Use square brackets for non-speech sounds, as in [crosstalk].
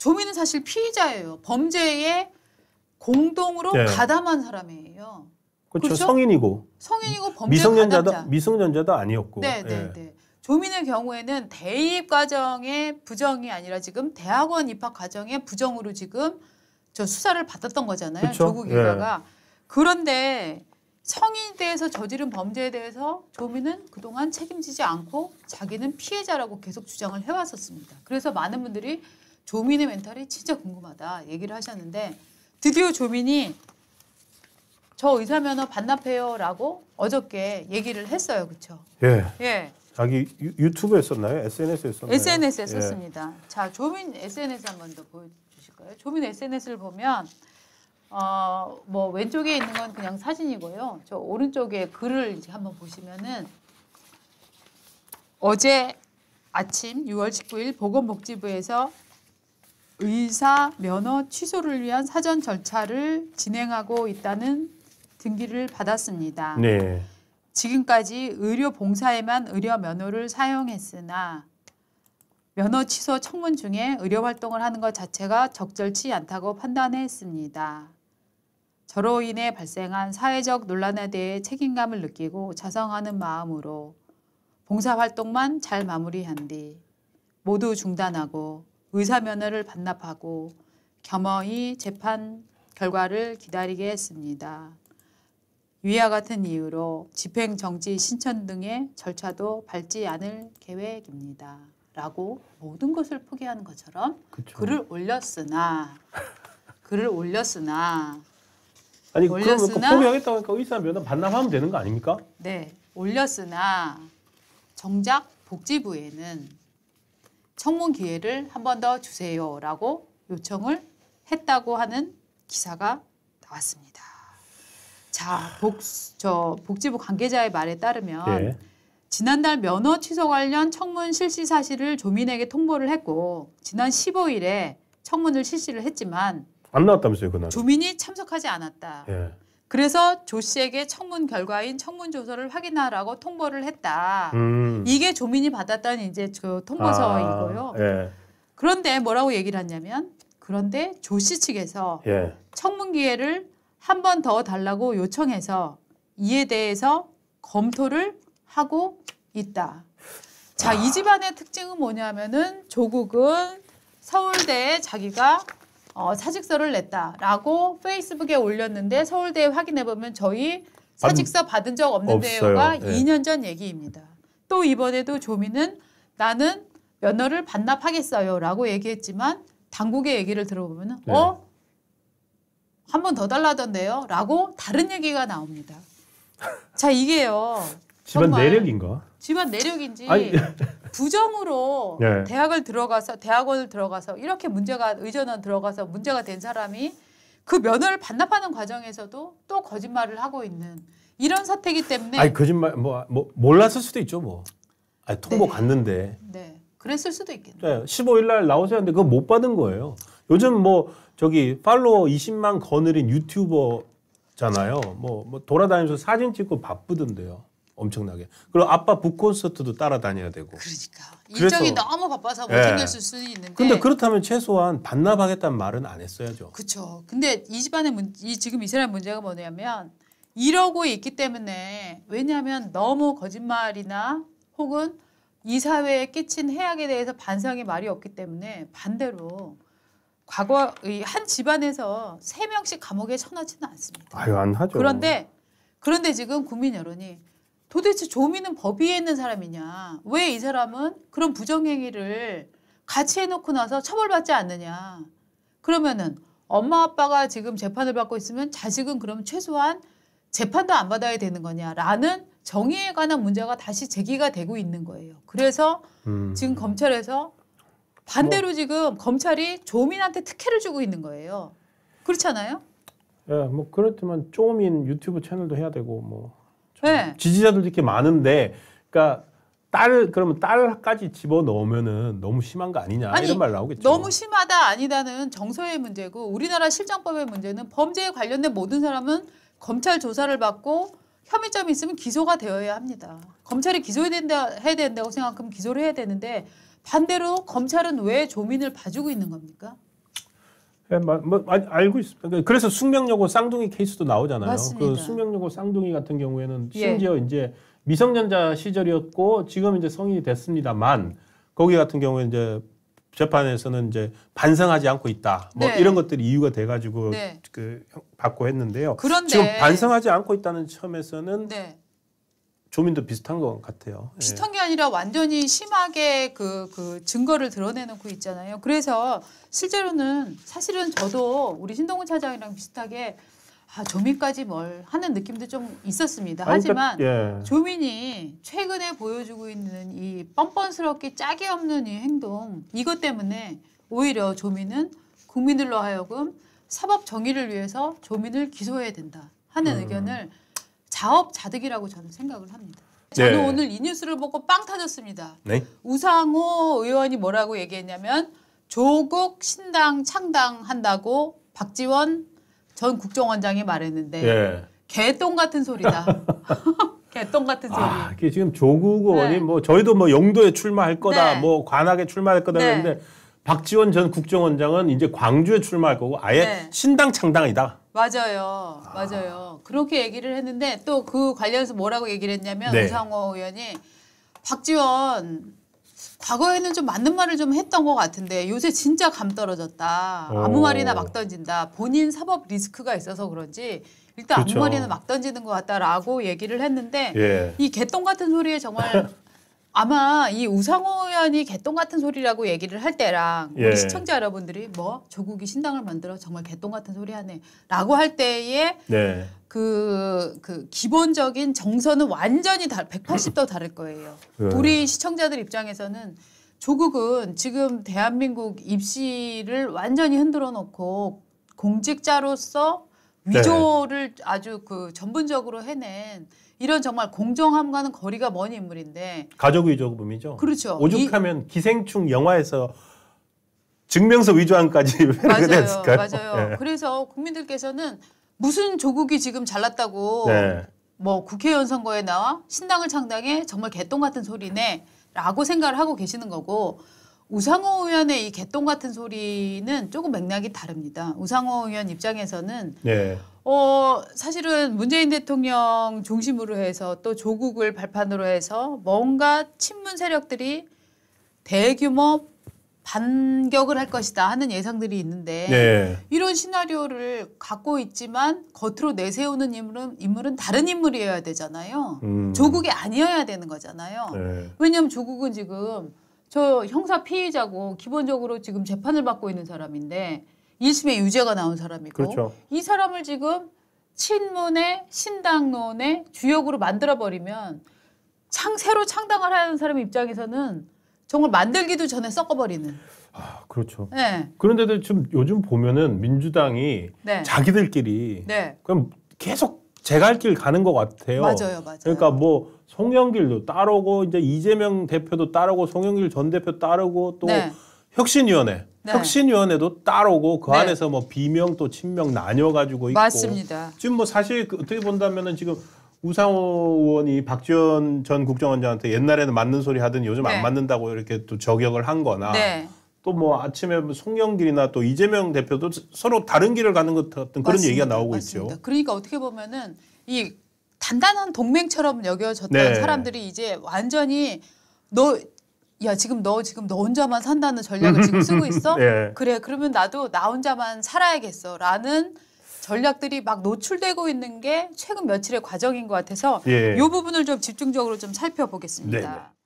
조민은 사실 피의자예요. 범죄에 공동으로 네. 가담한 사람이에요. 그렇죠. 그렇죠? 성인이고 성인이고 범죄 미성년자도 가담자. 미성년자도 아니었고. 네, 네, 예. 네. 조민의 경우에는 대입 과정의 부정이 아니라 지금 대학원 입학 과정의 부정으로 지금 저 수사를 받았던 거잖아요. 그렇죠? 조국 일가가 예. 그런데 성인에 대해서 저지른 범죄에 대해서 조민은 그동안 책임지지 않고 자기는 피해자라고 계속 주장을 해왔었습니다. 그래서 많은 분들이 조민의 멘탈이 진짜 궁금하다 얘기를 하셨는데 드디어 조민이 저 의사 면허 반납해요라고 어저께 얘기를 했어요, 그렇죠? 예. 예. 자기 유튜브에 썼나요? SNS에 썼나요? SNS에 예. 썼습니다. 자, 조민 SNS 한 번 더 보여주실까요? 조민 SNS를 보면 어, 뭐 왼쪽에 있는 건 그냥 사진이고요. 저 오른쪽에 글을 이제 한번 보시면은 어제 아침 6월 19일 보건복지부에서 의사 면허 취소를 위한 사전 절차를 진행하고 있다는 등기를 받았습니다. 네. 지금까지 의료 봉사에만 의료 면허를 사용했으나 면허 취소 청문 중에 의료 활동을 하는 것 자체가 적절치 않다고 판단했습니다. 저로 인해 발생한 사회적 논란에 대해 책임감을 느끼고 자성하는 마음으로 봉사 활동만 잘 마무리한 뒤 모두 중단하고 의사 면허를 반납하고 겸허히 재판 결과를 기다리게 했습니다. 위와 같은 이유로 집행정지 신청 등의 절차도 밟지 않을 계획입니다. 라고 모든 것을 포기하는 것처럼 그쵸. 글을 올렸으나 글을 올렸으나 아니 그 올렸으나, 포기하겠다니까 의사 면허 반납하면 되는 거 아닙니까? 네 올렸으나 정작 복지부에는 청문 기회를 한 번 더 주세요라고 요청을 했다고 하는 기사가 나왔습니다. 자, 복, 저 복지부 관계자의 말에 따르면 예. 지난달 면허 취소 관련 청문 실시 사실을 조민에게 통보를 했고 지난 15일에 청문을 실시를 했지만 안 나왔다면서요 그날 조민이 참석하지 않았다. 예. 그래서 조 씨에게 청문 결과인 청문 조서를 확인하라고 통보를 했다. 음. 이게 조민이 받았던 이제 그 통보서이고요. 아, 예. 그런데 뭐라고 얘기를 하냐면 그런데 조 씨 측에서 예. 청문 기회를 한 번 더 달라고 요청해서 이에 대해서 검토를 하고 있다. 자, 아. 이 집안의 특징은 뭐냐면은 조국은 서울대에 자기가 어, 사직서를 냈다라고 페이스북에 올렸는데 서울대에 확인해 보면 저희 사직서 받은 적 없는데요가 네. 예. 2년 전 얘기입니다. 또 이번에도 조민은 나는 면허를 반납하겠어요라고 얘기했지만 당국의 얘기를 들어보면 네. 어? 한 번 더 달라던데요? 라고 다른 얘기가 나옵니다. 자, 이게요. 집안 내력인가? 집안 내력인지 아니, 부정으로 네. 대학을 들어가서 대학원을 들어가서 이렇게 문제가 의전원 들어가서 문제가 된 사람이 그 면허를 반납하는 과정에서도 또 거짓말을 하고 있는 이런 사태이기 때문에 아니 거짓말 뭐, 뭐 몰랐을 수도 있죠 뭐 아니 통보 네. 갔는데 네 그랬을 수도 있겠네요 네, 15일 날 나오세요 근데 그거 못 받은 거예요 요즘 뭐 저기 팔로워 20만 거느린 유튜버잖아요 뭐, 뭐 돌아다니면서 사진 찍고 바쁘던데요 엄청나게. 그리고 아빠 북 콘서트도 따라다녀야 되고. 그러니까. 일정이 너무 바빠서 못 예. 챙겼을 수 있는데. 근데 그렇다면 최소한 반납하겠다는 말은 안 했어야죠. 그렇죠. 근데 이 집안의 문, 이 지금 이 사람의 문제가 뭐냐면 이러고 있기 때문에 왜냐하면 너무 거짓말이나 혹은 이 사회에 끼친 해악에 대해서 반성의 말이 없기 때문에 반대로 과거의 한 집안에서 세 명씩 감옥에 쳐넣지는 않습니다. 아유 안 하죠. 그런데 그런데 지금 국민 여론이 도대체 조미는 법 위에 있는 사람이냐. 왜 이 사람은 그런 부정행위를 같이 해놓고 나서 처벌받지 않느냐. 그러면은 엄마 아빠가 지금 재판을 받고 있으면 자식은 그럼 최소한 재판도 안 받아야 되는 거냐라는 정의에 관한 문제가 다시 제기가 되고 있는 거예요. 그래서 음. 지금 검찰에서 반대로 뭐. 지금 검찰이 조민한테 특혜를 주고 있는 거예요. 그렇잖아요? 예, 뭐 그렇지만 조민 유튜브 채널도 해야 되고 뭐 네. 지지자들도 이렇게 많은데, 그러니까 딸 그러면 딸까지 집어 넣으면은 너무 심한 거 아니냐 아니, 이런 말 나오겠죠. 너무 심하다 아니다는 정서의 문제고 우리나라 실정법의 문제는 범죄에 관련된 모든 사람은 검찰 조사를 받고 혐의점이 있으면 기소가 되어야 합니다. 검찰이 기소해야 된다 해야 된다고 생각하면 기소를 해야 되는데 반대로 검찰은 왜 조민을 봐주고 있는 겁니까? 예, 뭐, 알고 있습니다. 그러니까 그래서 숙명여고 쌍둥이 케이스도 나오잖아요. 그 맞습니다. 그 숙명여고 쌍둥이 같은 경우에는 예. 심지어 예. 이제 미성년자 시절이었고 지금 이제 성인이 됐습니다만 거기 같은 경우에 이제 재판에서는 이제 반성하지 않고 있다. 뭐 네. 이런 것들이 이유가 돼가지고 네. 그 받고 했는데요. 그런데 지금 반성하지 않고 있다는 점에서는 네. 조민도 비슷한 것 같아요. 예. 비슷한 게 아니라 완전히 심하게 그, 그 증거를 드러내놓고 있잖아요. 그래서 실제로는 사실은 저도 우리 신동훈 차장이랑 비슷하게 아, 조민까지 뭘 하는 느낌도 좀 있었습니다. 아, 그러니까 하지만 그러니까, 예. 조민이 최근에 보여주고 있는 이 뻔뻔스럽게 짝이 없는 이 행동 이것 때문에 오히려 조민은 국민들로 하여금 사법 정의를 위해서 조민을 기소해야 된다 하는 음. 의견을 자업자득이라고 저는 생각을 합니다. 네. 저는 네. 오늘 이 뉴스를 보고 빵 터졌습니다. 네? 우상호 의원이 뭐라고 얘기했냐면 조국 신당 창당한다고 박지원 전 국정원장이 말했는데 네. 개똥 같은 소리다. [laughs] 개똥 같은 소리. 아, 이게 지금 조국 의원이 네. 뭐 저희도 뭐 영도에 출마할 거다, 네. 뭐 관악에 출마할 거다 했는데 박지원 전 국정원장은 이제 광주에 출마할 거고 아예 네. 신당 창당이다. 맞아요. 아. 맞아요. 그렇게 얘기를 했는데 또 그 관련해서 뭐라고 얘기를 했냐면 네. 우상호 의원이 박지원 과거에는 좀 맞는 말을 좀 했던 것 같은데 요새 진짜 감 떨어졌다. 아무 말이나 막 던진다. 본인 사법 리스크가 있어서 그런지 일단 그렇죠. 아무 말이나 막 던지는 것 같다라고 얘기를 했는데 예. 이 개똥 같은 소리에 정말 [laughs] 아마 이 우상호 의원이 개똥 같은 소리라고 얘기를 할 때랑 우리 예. 시청자 여러분들이 뭐 조국이 신당을 만들어 정말 개똥 같은 소리 하네라고 할 때에 네. 그, 그 기본적인 정서는 완전히 다, 180도 다를 거예요. 네. 우리 시청자들 입장에서는 조국은 지금 대한민국 입시를 완전히 흔들어 놓고 공직자로서 네. 위조를 네. 아주 그 전문적으로 해낸 이런 정말 공정함과는 거리가 먼 인물인데 가족 위조금이죠. 그렇죠. 오죽하면 이... 기생충 영화에서 증명서 위조안까지 [laughs] 맞아요, 됐을까요? 맞아요. 네. 그래서 국민들께서는 무슨 조국이 지금 잘났다고 네. 뭐 국회의원 선거에 나와 신당을 창당해 정말 개똥 같은 소리네라고 생각을 하고 계시는 거고 우상호 의원의 이 개똥 같은 소리는 조금 맥락이 다릅니다. 우상호 의원 입장에서는 네. 어, 사실은 문재인 대통령 중심으로 해서 또 조국을 발판으로 해서 뭔가 친문 세력들이 대규모 반격을 할 것이다 하는 예상들이 있는데 네. 이런 시나리오를 갖고 있지만 겉으로 내세우는 인물은 인물은 다른 인물이어야 되잖아요. 음. 조국이 아니어야 되는 거잖아요. 네. 왜냐하면 조국은 지금 저 형사 피의자고 기본적으로 지금 재판을 받고 있는 사람인데 1심에 유죄가 나온 사람이고 그렇죠. 이 사람을 지금 친문의 신당론의 주역으로 만들어버리면 창 새로 창당을 하는 사람 입장에서는 정말 만들기도 전에 섞어버리는. 아 그렇죠. 네. 그런데도 지금 요즘 보면은 민주당이 네. 자기들끼리 네. 그럼 계속 제 갈 길 가는 것 같아요. 맞아요, 맞아요. 그러니까 뭐 송영길도 따르고 이제 이재명 대표도 따르고 송영길 전 대표 따르고 또. 네. 혁신위원회. 네. 혁신위원회도 따로고 그 네. 안에서 뭐 비명 또 친명 나뉘어가지고 있고. 맞습니다. 지금 뭐 사실 그 어떻게 본다면은 지금 우상호 의원이 박지원 전 국정원장한테 옛날에는 맞는 소리 하더니 요즘 네. 안 맞는다고 이렇게 또 저격을 한 거나 네. 또뭐 아침에 송영길이나 또 이재명 대표도 서로 다른 길을 가는 것 같은 그런 맞습니다. 얘기가 나오고 맞습니다. 있죠. 그러니까 어떻게 보면은 이 단단한 동맹처럼 여겨졌던 네. 사람들이 이제 완전히 너야 지금 너 지금 너 혼자만 산다는 전략을 지금 쓰고 있어? [laughs] 예. 그래 그러면 나도 나 혼자만 살아야겠어라는 전략들이 막 노출되고 있는 게 최근 며칠의 과정인 것 같아서 예. 이 부분을 좀 집중적으로 좀 살펴보겠습니다. 네네. 네.